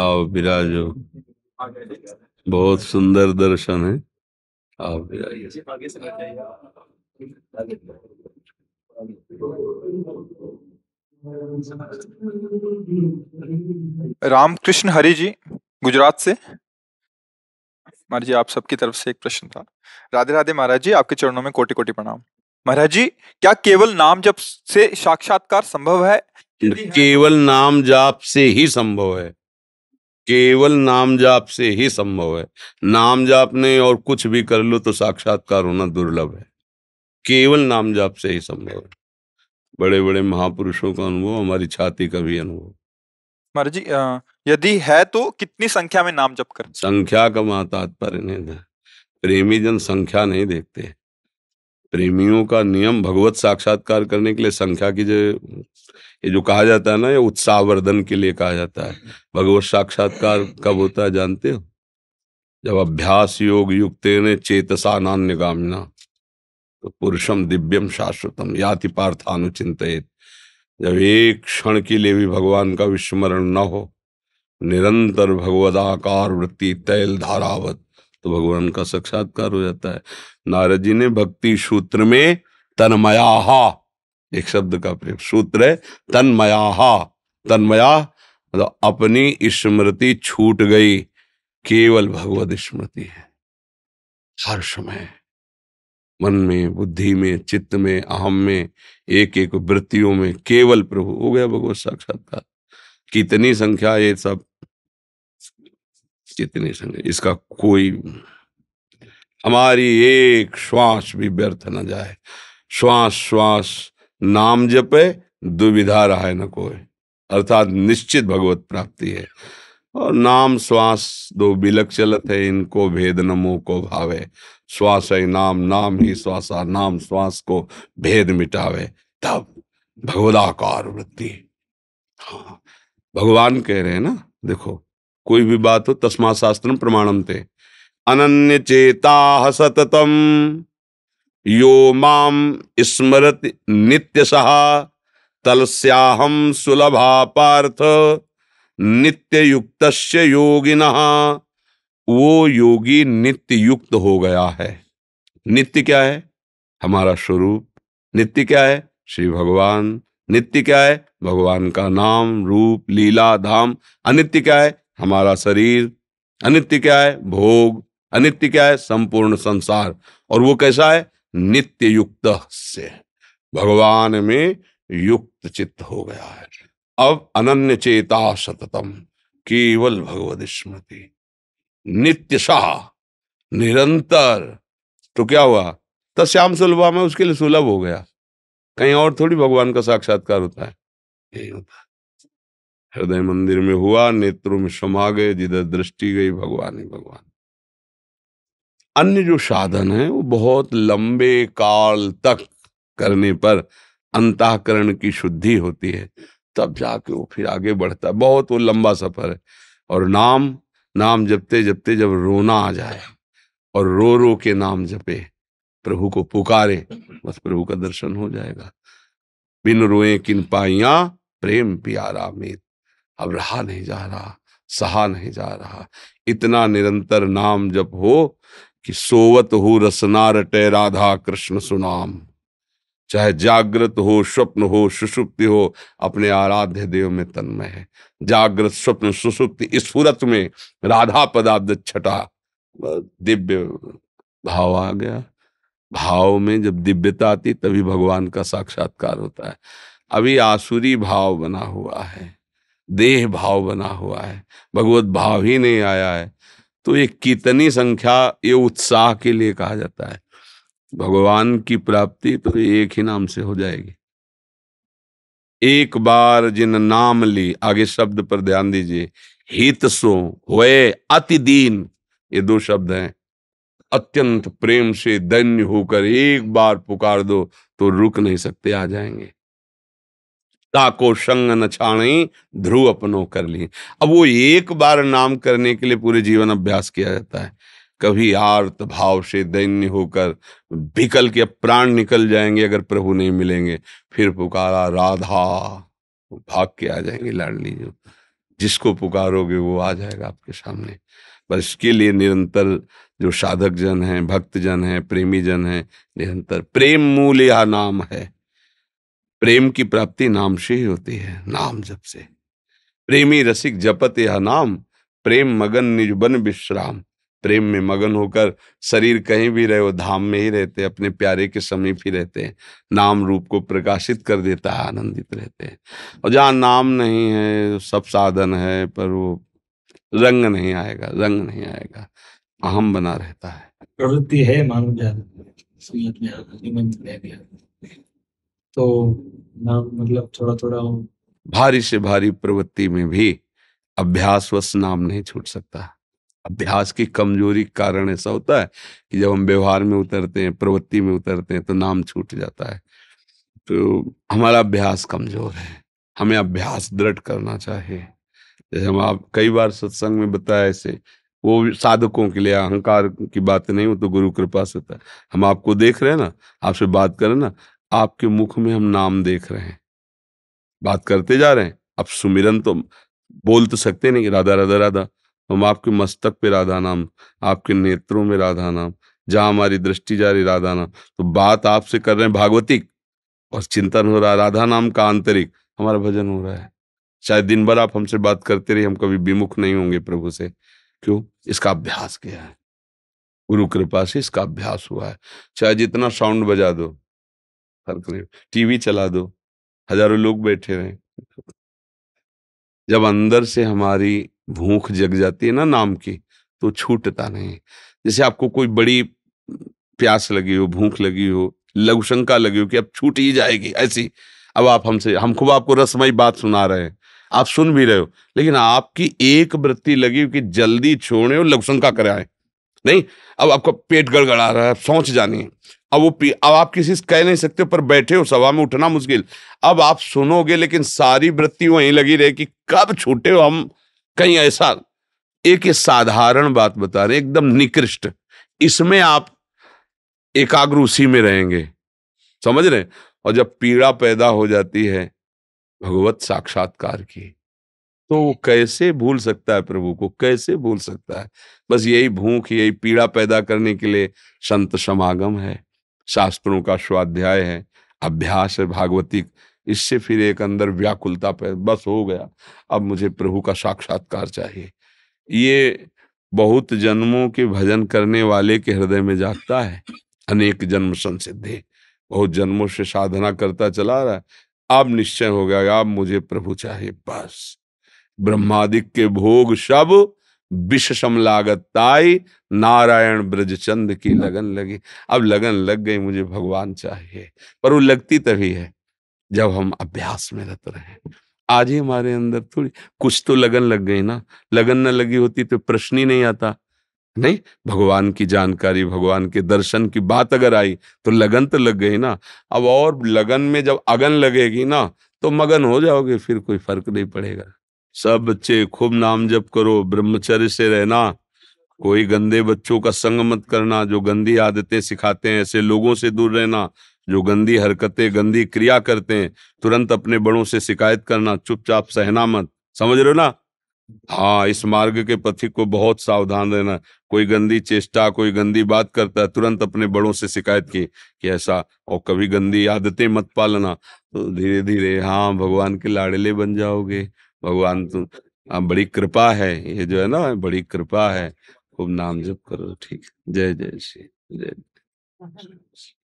आओ विराजो बहुत सुंदर दर्शन है आओ रामकृष्ण हरि जी गुजरात से महाराज जी आप सबकी तरफ से एक प्रश्न था राधे राधे महाराज जी आपके चरणों में कोटि कोटि प्रणाम महाराज जी क्या केवल नाम जब से साक्षात्कार संभव है हाँ। केवल नाम जाप से ही संभव है केवल नाम जाप से ही संभव है नाम जाप ने और कुछ भी कर लो तो साक्षात्कार होना दुर्लभ है केवल नाम जाप से ही संभव है बड़े बड़े महापुरुषों का अनुभव हमारी छाती का भी अनुभव महाराज जी यदि है तो कितनी संख्या में नाम जप कर संख्या का महातात्पर्य नहीं था प्रेमी जन संख्या नहीं देखते प्रेमियों का नियम भगवत साक्षात्कार करने के लिए संख्या की जो ये जो कहा जाता है ना ये उत्साहवर्धन के लिए कहा जाता है भगवत साक्षात्कार कब होता है जानते हो जब अभ्यास योग युक्त ने चेतसा नान्य गामिना तो पुरुषम दिव्यम शाश्वतम याति पार्थानुचित जब एक क्षण के लिए भी भगवान का विस्मरण न हो निरंतर भगवदाकार वृत्ति तैल धारावत तो भगवान का साक्षात्कार हो जाता है नारद जी ने भक्ति सूत्र में तन्मयाहा एक शब्द का प्रयोग सूत्र है तन्मयाहा तन्मया मतलब अपनी स्मृति छूट गई केवल भगवत स्मृति है हर समय मन में बुद्धि में चित्त में अहम में एक एक वृत्तियों में केवल प्रभु हो गया भगवत साक्षात्कार कितनी संख्या ये सब जितनी संग इसका कोई हमारी एक श्वास भी व्यर्थ न जाए श्वास श्वास नाम जपे दुविधा रहा है न कोई अर्थात निश्चित भगवत प्राप्ति है और नाम श्वास दो बिलक चलत है इनको भेद नमो को भावे श्वास है नाम नाम ही श्वासा नाम श्वास को भेद मिटावे तब भगवदाकार वृत्ति हाँ भगवान कह रहे हैं ना देखो कोई भी बात हो तस्मा शास्त्र प्रमाणम थे अनन्य चेता सततम यो माम स्मृत नित्य सहा तलस्याहम सुलभा पार्थ नित्य युक्त योगिन वो योगी नित्य युक्त हो गया है नित्य क्या है हमारा स्वरूप नित्य क्या है श्री भगवान नित्य क्या है भगवान का नाम रूप लीला धाम अनित्य क्या है हमारा शरीर अनित्य क्या है भोग अनित्य क्या है संपूर्ण संसार और वो कैसा है नित्य युक्त से भगवान में युक्त चित्त हो गया है अब अनन्य चेता सततम केवल भगवत स्मृति नित्य शाह निरंतर तो क्या हुआ तो श्याम सुलभा में उसके लिए सुलभ हो गया कहीं और थोड़ी भगवान का साक्षात्कार होता है यही होता है हृदय मंदिर में हुआ नेत्रों में समा गए जिधर दृष्टि गई भगवान ही भगवान अन्य जो साधन है वो बहुत लंबे काल तक करने पर अंताकरण की शुद्धि होती है तब जाके वो फिर आगे बढ़ता है बहुत वो लंबा सफर है और नाम नाम जपते जपते जब रोना आ जाए और रो रो के नाम जपे प्रभु को पुकारे बस प्रभु का दर्शन हो जाएगा बिन रोए किन पाइया प्रेम प्यारा में अब रहा नहीं जा रहा सहा नहीं जा रहा इतना निरंतर नाम जब हो कि सोवत हो रसना रटे राधा कृष्ण सुनाम चाहे जागृत हो स्वप्न हो सुषुप्ति हो अपने आराध्य देव में तन्मय है जागृत स्वप्न सुषुप्ति इस सूरत में राधा पदार्थ छटा दिव्य भाव आ गया भाव में जब दिव्यता आती तभी भगवान का साक्षात्कार होता है अभी आसुरी भाव बना हुआ है देह भाव बना हुआ है भगवत भाव ही नहीं आया है तो ये कितनी संख्या ये उत्साह के लिए कहा जाता है भगवान की प्राप्ति तो एक ही नाम से हो जाएगी एक बार जिन नाम ली आगे शब्द पर ध्यान दीजिए हित सो हुए अति दीन ये दो शब्द हैं अत्यंत प्रेम से दैन्य होकर एक बार पुकार दो तो रुक नहीं सकते आ जाएंगे ताको संग न छाणे ध्रुव अपनो कर लिए अब वो एक बार नाम करने के लिए पूरे जीवन अभ्यास किया जाता है कभी आर्त भाव से दैन्य होकर विकल के प्राण निकल जाएंगे अगर प्रभु नहीं मिलेंगे फिर पुकारा राधा भाग के आ जाएंगे लाडली जो जिसको पुकारोगे वो आ जाएगा आपके सामने बस इसके लिए निरंतर जो साधक जन हैं भक्त जन हैं प्रेमी जन हैं निरंतर प्रेम मूल यह नाम है प्रेम की प्राप्ति नाम से ही होती है नाम जप से प्रेमी रसिक जपत यह नाम प्रेम मगन निजबन विश्राम प्रेम में मगन होकर शरीर कहीं भी रहे वो धाम में ही रहते अपने प्यारे के समीप ही रहते हैं नाम रूप को प्रकाशित कर देता है आनंदित रहते हैं और जहाँ नाम नहीं है सब साधन है पर वो रंग नहीं आएगा रंग नहीं आएगा अहम बना रहता है प्रवृत्ति है मानव में तो ना मतलब थोड़ा थोड़ा भारी से भारी प्रवृत्ति में भी अभ्यासवश नाम नहीं छूट सकता अभ्यास की कमजोरी कारण ऐसा होता है कि जब हम व्यवहार में उतरते हैं प्रवृत्ति में उतरते हैं तो नाम छूट जाता है तो हमारा अभ्यास कमजोर है हमें अभ्यास दृढ़ करना चाहिए जैसे हम आप कई बार सत्संग में बताया ऐसे वो साधकों के लिए अहंकार की बात नहीं हो तो गुरु कृपा से होता है हम आपको देख रहे हैं ना आपसे बात करें ना आपके मुख में हम नाम देख रहे हैं बात करते जा रहे हैं अब सुमिरन तो बोल तो सकते नहीं राधा राधा राधा हम आपके मस्तक पे राधा नाम आपके नेत्रों में राधा नाम जहां हमारी दृष्टि जा रही राधा नाम तो बात आपसे कर रहे हैं भागवतिक और चिंतन हो रहा है राधा नाम का आंतरिक हमारा भजन हो रहा है शायद दिन भर आप हमसे बात करते रहिए हम कभी विमुख नहीं होंगे प्रभु से क्यों इसका अभ्यास किया है गुरु कृपा से इसका अभ्यास हुआ है चाहे जितना साउंड बजा दो फर्क नहीं टीवी चला दो हजारों लोग बैठे रहे जब अंदर से हमारी भूख जग जाती है ना नाम की तो छूटता नहीं जैसे आपको कोई बड़ी प्यास लगी हो भूख लगी हो लघु शंका लगी हो कि अब छूट ही जाएगी ऐसी अब आप हमसे हम खूब आपको रसमई बात सुना रहे हैं आप सुन भी रहे हो लेकिन आपकी एक वृत्ति लगी कि जल्दी छोड़े और लघुशंका कराए नहीं अब आपका पेट गड़गड़ा रहा है सोच जानी है अब वो पी अब आप किसी से कह नहीं सकते पर बैठे हो सभा में उठना मुश्किल अब आप सुनोगे लेकिन सारी वृत्ति वहीं लगी रहे कि कब छूटे हो हम कहीं ऐसा एक साधारण बात बता रहे एकदम निकृष्ट इसमें आप एकाग्र उसी में रहेंगे समझ रहे और जब पीड़ा पैदा हो जाती है भगवत साक्षात्कार की तो वो कैसे भूल सकता है प्रभु को कैसे भूल सकता है बस यही भूख यही पीड़ा पैदा करने के लिए संत समागम है शास्त्रों का स्वाध्याय है अभ्यास है भागवती इससे फिर एक अंदर व्याकुलता पे बस हो गया अब मुझे प्रभु का साक्षात्कार चाहिए ये बहुत जन्मों के भजन करने वाले के हृदय में जागता है अनेक जन्म संसिद्धि बहुत जन्मों से साधना करता चला रहा है अब निश्चय हो गया अब मुझे प्रभु चाहिए बस ब्रह्मादिक के भोग सब विषम लागत ताई नारायण ब्रजचंद की लगन लगी अब लगन लग गई मुझे भगवान चाहिए पर वो लगती तभी है जब हम अभ्यास में रत रहे आज ही हमारे अंदर थोड़ी कुछ तो लगन लग गई ना लगन न लगी होती तो प्रश्न ही नहीं आता नहीं भगवान की जानकारी भगवान के दर्शन की बात अगर आई तो लगन तो लग गई ना अब और लगन में जब अगन लगेगी ना तो मगन हो जाओगे फिर कोई फर्क नहीं पड़ेगा सब बच्चे खूब नाम जप करो ब्रह्मचर्य से रहना कोई गंदे बच्चों का संग मत करना जो गंदी आदतें सिखाते हैं ऐसे लोगों से दूर रहना जो गंदी हरकतें गंदी क्रिया करते हैं तुरंत अपने बड़ों से शिकायत करना चुपचाप सहना मत समझ रहे हो ना हाँ इस मार्ग के पथिक को बहुत सावधान रहना कोई गंदी चेष्टा कोई गंदी बात करता है तुरंत अपने बड़ों से शिकायत की कि ऐसा और कभी गंदी आदतें मत पालना तो धीरे धीरे हाँ भगवान के लाडले बन जाओगे भगवान तुम तो, आप बड़ी कृपा है ये जो है ना बड़ी कृपा है खूब नाम जप करो ठीक जय जय श्री जय हाँ, हाँ।